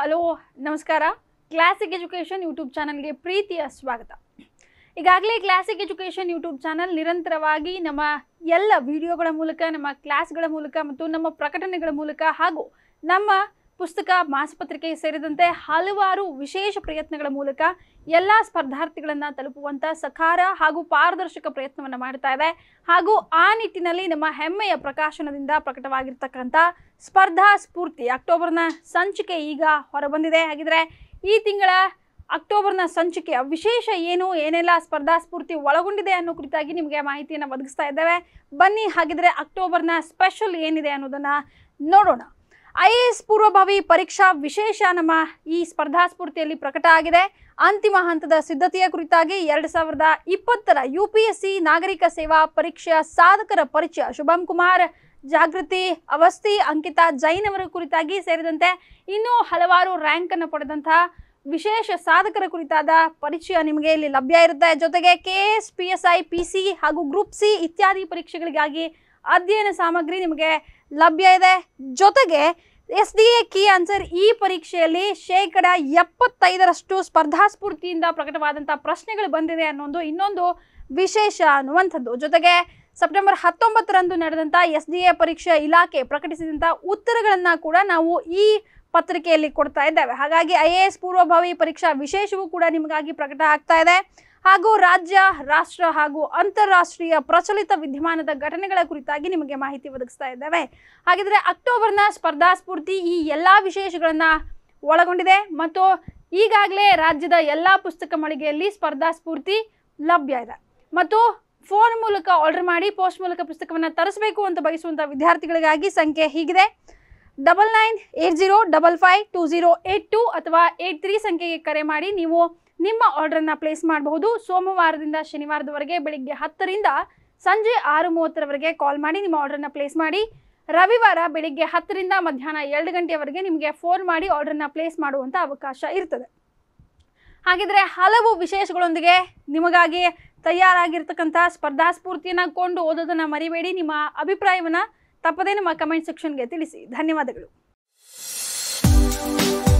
hello ನಮಸ್ಕಾರ classic education YouTube ಚಾನಲ್ಗೆ ಪ್ರೀತಿಯ ಸ್ವಾಗತ ಈಗಾಗಲೇ ಕ್ಲಾಸಿಕ್ ಎಜುಕೇಷನ್ ಯೂಟ್ಯೂಬ್ ಚಾನಲ್ ನಿರಂತರವಾಗಿ ನಮ್ಮ ಎಲ್ಲ ವಿಡಿಯೋಗಳ ಮೂಲಕ ನಮ್ಮ ಕ್ಲಾಸ್ಗಳ ಮೂಲಕ ಮತ್ತು ನಮ್ಮ ಪ್ರಕಟಣೆಗಳ ಮೂಲಕ ಹಾಗೂ ನಮ್ಮ ಪುಸ್ತಕ ಮಾಸಪತ್ರಿಕೆ ಸೇರಿದಂತೆ ಹಲವಾರು ವಿಶೇಷ ಪ್ರಯತ್ನಗಳ ಮೂಲಕ ಎಲ್ಲ ಸ್ಪರ್ಧಾರ್ಥಿಗಳನ್ನು ತಲುಪುವಂಥ ಸಕಾರ ಹಾಗೂ ಪಾರದರ್ಶಕ ಪ್ರಯತ್ನವನ್ನು ಮಾಡ್ತಾ ಇದೆ ಹಾಗೂ ಆ ನಿಟ್ಟಿನಲ್ಲಿ ನಮ್ಮ ಹೆಮ್ಮೆಯ ಪ್ರಕಾಶನದಿಂದ ಪ್ರಕಟವಾಗಿರ್ತಕ್ಕಂಥ ಸ್ಪರ್ಧಾ ಸ್ಫೂರ್ತಿ ಅಕ್ಟೋಬರ್ನ ಸಂಚಿಕೆ ಈಗ ಹೊರಬಂದಿದೆ ಹಾಗಿದ್ರೆ ಈ ತಿಂಗಳ ಅಕ್ಟೋಬರ್ನ ಸಂಚಿಕೆಯ ವಿಶೇಷ ಏನು ಏನೆಲ್ಲ ಸ್ಪರ್ಧಾ ಸ್ಫೂರ್ತಿ ಒಳಗೊಂಡಿದೆ ಅನ್ನೋ ಕುರಿತಾಗಿ ನಿಮಗೆ ಮಾಹಿತಿಯನ್ನು ಒದಗಿಸ್ತಾ ಇದ್ದೇವೆ ಬನ್ನಿ ಹಾಗಿದ್ರೆ ಅಕ್ಟೋಬರ್ನ ಸ್ಪೆಷಲ್ ಏನಿದೆ ಅನ್ನೋದನ್ನು ನೋಡೋಣ ಐ ಎಸ್ ಪೂರ್ವಭಾವಿ ಪರೀಕ್ಷಾ ವಿಶೇಷ ನಮ್ಮ ಈ ಸ್ಪರ್ಧಾ ಸ್ಫೂರ್ತಿಯಲ್ಲಿ ಪ್ರಕಟ ಆಗಿದೆ ಅಂತಿಮ ಹಂತದ ಸಿದ್ಧತೆಯ ಕುರಿತಾಗಿ ಎರಡು ಸಾವಿರದ ಇಪ್ಪತ್ತರ ಯು ಪಿ ಎಸ್ ಸಿ ನಾಗರಿಕ ಸೇವಾ ಪರೀಕ್ಷೆಯ ಸಾಧಕರ ಪರಿಚಯ ಶುಭಂ ಕುಮಾರ್ ಜಾಗೃತಿ ಅವಸ್ಥಿ ಅಂಕಿತಾ ಜೈನ್ ಅವರ ಕುರಿತಾಗಿ ಸೇರಿದಂತೆ ಇನ್ನೂ ಹಲವಾರು ರ್ಯಾಂಕನ್ನು ಪಡೆದಂತಹ ವಿಶೇಷ ಸಾಧಕರ ಕುರಿತಾದ ಪರಿಚಯ ನಿಮಗೆ ಇಲ್ಲಿ ಲಭ್ಯ ಇರುತ್ತೆ ಜೊತೆಗೆ K S P S I P C ಹಾಗೂ ಗ್ರೂಪ್ ಸಿ ಇತ್ಯಾದಿ ಪರೀಕ್ಷೆಗಳಿಗಾಗಿ ಅಧ್ಯಯನ ಸಾಮಗ್ರಿ ನಿಮಗೆ ಲಭ್ಯ ಇದೆ ಜೊತೆಗೆ S D A key answer ಈ ಪರೀಕ್ಷೆಯಲ್ಲಿ ಶೇಕಡ ಎಪ್ಪತ್ತೈದರಷ್ಟು ಸ್ಪರ್ಧಾಸ್ಫೂರ್ತಿಯಿಂದ ಪ್ರಕಟವಾದಂಥ ಪ್ರಶ್ನೆಗಳು ಬಂದಿದೆ ಅನ್ನೋದು ಇನ್ನೊಂದು ವಿಶೇಷ ಅನ್ನುವಂಥದ್ದು ಜೊತೆಗೆ ಸೆಪ್ಟೆಂಬರ್ ಹತ್ತೊಂಬತ್ತರಂದು ನಡೆದಂಥ ಎಸ್ ಡಿ ಎ ಪರೀಕ್ಷಾ ಇಲಾಖೆ ಪ್ರಕಟಿಸಿದಂಥ ಉತ್ತರಗಳನ್ನು ಕೂಡ ನಾವು ಈ ಪತ್ರಿಕೆಯಲ್ಲಿ ಕೊಡ್ತಾ ಇದ್ದೇವೆ ಹಾಗಾಗಿ ಐ ಎ ಎಸ್ ಪೂರ್ವಭಾವಿ ಪರೀಕ್ಷಾ ವಿಶೇಷವೂ ಕೂಡ ನಿಮಗಾಗಿ ಪ್ರಕಟ ಆಗ್ತಾ ಇದೆ ಹಾಗೂ ರಾಜ್ಯ ರಾಷ್ಟ್ರ ಹಾಗೂ ಅಂತಾರಾಷ್ಟ್ರೀಯ ಪ್ರಚಲಿತ ವಿದ್ಯಮಾನದ ಘಟನೆಗಳ ಕುರಿತಾಗಿ ನಿಮಗೆ ಮಾಹಿತಿ ಒದಗಿಸ್ತಾ ಇದ್ದಾವೆ ಹಾಗಿದ್ರೆ ಅಕ್ಟೋಬರ್ನ ಸ್ಪರ್ಧಾ ಸ್ಫೂರ್ತಿ ಈ ಎಲ್ಲ ವಿಶೇಷಗಳನ್ನು ಒಳಗೊಂಡಿದೆ ಮತ್ತು ಈಗಾಗಲೇ ರಾಜ್ಯದ ಎಲ್ಲ ಪುಸ್ತಕ ಮಳಿಗೆಯಲ್ಲಿ ಸ್ಪರ್ಧಾ ಸ್ಫೂರ್ತಿ ಲಭ್ಯ ಇದೆ ಮತ್ತು ಫೋನ್ ಮೂಲಕ ಆರ್ಡರ್ ಮಾಡಿ ಪೋಸ್ಟ್ ಮೂಲಕ ಪುಸ್ತಕವನ್ನು ತರಿಸಬೇಕು ಅಂತ ಬಯಸುವಂಥ ವಿದ್ಯಾರ್ಥಿಗಳಿಗಾಗಿ ಸಂಖ್ಯೆ ಹೀಗಿದೆ double nine eight zero double five two zero eight two ಅಥವಾ ಏಟ್ ತ್ರೀ ಸಂಖ್ಯೆಗೆ ಕರೆ ಮಾಡಿ ನೀವು ನಿಮ್ಮ ಆರ್ಡರನ್ನು ಪ್ಲೇಸ್ ಮಾಡಬಹುದು ಸೋಮವಾರದಿಂದ ಶನಿವಾರದವರೆಗೆ ಬೆಳಿಗ್ಗೆ ಹತ್ತರಿಂದ ಸಂಜೆ ಆರು ಮೂವತ್ತರವರೆಗೆ ಕಾಲ್ ಮಾಡಿ ನಿಮ್ಮ ಆರ್ಡರನ್ನು ಪ್ಲೇಸ್ ಮಾಡಿ ರವಿವಾರ ಬೆಳಿಗ್ಗೆ ಹತ್ತರಿಂದ ಮಧ್ಯಾಹ್ನ ಎರಡು ಗಂಟೆಯವರೆಗೆ ನಿಮಗೆ ಫೋನ್ ಮಾಡಿ ಆರ್ಡರ್ನ ಪ್ಲೇಸ್ ಮಾಡುವಂಥ ಅವಕಾಶ ಇರ್ತದೆ ಹಾಗಿದ್ರೆ ಹಲವು ವಿಶೇಷಗಳೊಂದಿಗೆ ನಿಮಗಾಗಿ ತಯಾರಾಗಿರ್ತಕ್ಕಂಥ ಸ್ಪರ್ಧಾಸ್ಫೂರ್ತಿಯನ್ನು ಕೊಂಡು ಓದೋದನ್ನು ಮರಿಬೇಡಿ ನಿಮ್ಮ ಅಭಿಪ್ರಾಯವನ್ನು ತಪ್ಪದೇ ನಮ್ಮ ಕಮೆಂಟ್ ಸೆಕ್ಷನ್ಗೆ ತಿಳಿಸಿ ಧನ್ಯವಾದಗಳು